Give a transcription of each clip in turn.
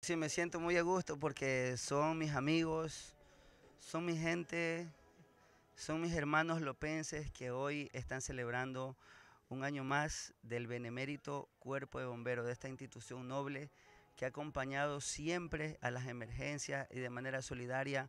Sí, me siento muy a gusto porque son mis amigos, son mi gente, son mis hermanos lopenses que hoy están celebrando un año más del benemérito cuerpo de bomberos de esta institución noble que ha acompañado siempre a las emergencias y de manera solidaria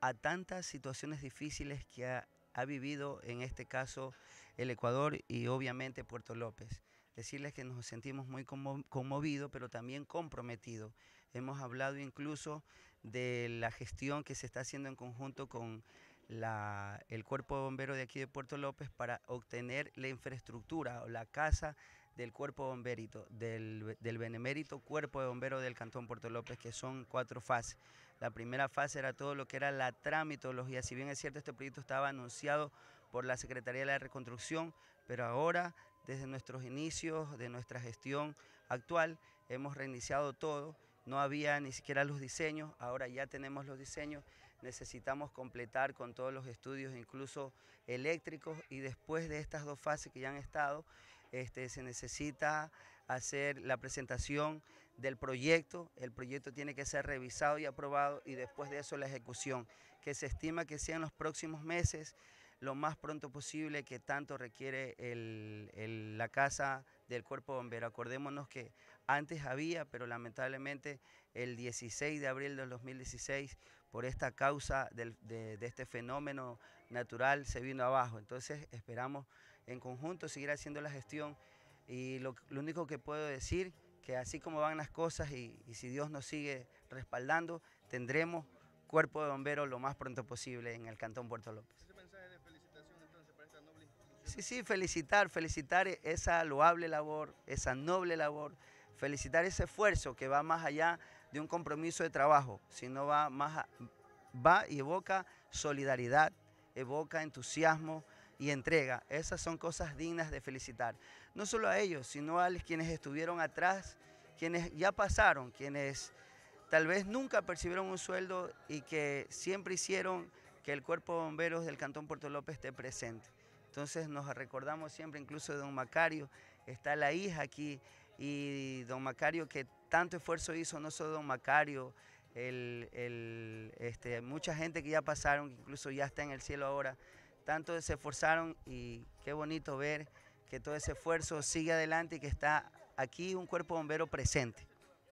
a tantas situaciones difíciles que ha, ha vivido en este caso el Ecuador y obviamente Puerto López decirles que nos sentimos muy conmovidos, pero también comprometidos. Hemos hablado incluso de la gestión que se está haciendo en conjunto con el cuerpo de bomberos de aquí de Puerto López para obtener la infraestructura o la casa del cuerpo bomberito, del, del benemérito cuerpo de bomberos del Cantón Puerto López, que son cuatro fases. La primera fase era todo lo que era la tramitología, si bien es cierto este proyecto estaba anunciado por la Secretaría de la Reconstrucción, pero ahora desde nuestros inicios, de nuestra gestión actual, hemos reiniciado todo, no había ni siquiera los diseños, ahora ya tenemos los diseños, necesitamos completar con todos los estudios, incluso eléctricos, y después de estas dos fases que ya han estado, este, se necesita hacer la presentación del proyecto, el proyecto tiene que ser revisado y aprobado, y después de eso la ejecución, que se estima que sea en los próximos meses, lo más pronto posible que tanto requiere la casa del cuerpo bombero. Acordémonos que antes había, pero lamentablemente el 16 de abril del 2016, por esta causa de, este fenómeno natural, se vino abajo. Entonces esperamos en conjunto seguir haciendo la gestión y lo, único que puedo decir que así como van las cosas y, y, si Dios nos sigue respaldando, tendremos cuerpo de bomberos lo más pronto posible en el Cantón Puerto López. Sí, sí, felicitar, felicitar esa loable labor, esa noble labor, felicitar ese esfuerzo que va más allá de un compromiso de trabajo, sino va más va y evoca solidaridad, evoca entusiasmo y entrega. Esas son cosas dignas de felicitar. No solo a ellos, sino a quienes estuvieron atrás, quienes ya pasaron, quienes tal vez nunca percibieron un sueldo y que siempre hicieron que el cuerpo de bomberos del Cantón Puerto López esté presente. Entonces nos recordamos siempre incluso de don Macario, está la hija aquí y don Macario que tanto esfuerzo hizo, no solo don Macario, el, este, mucha gente que ya pasaron, incluso ya está en el cielo ahora, tanto se esforzaron y qué bonito ver que todo ese esfuerzo sigue adelante y que está aquí un cuerpo bombero presente.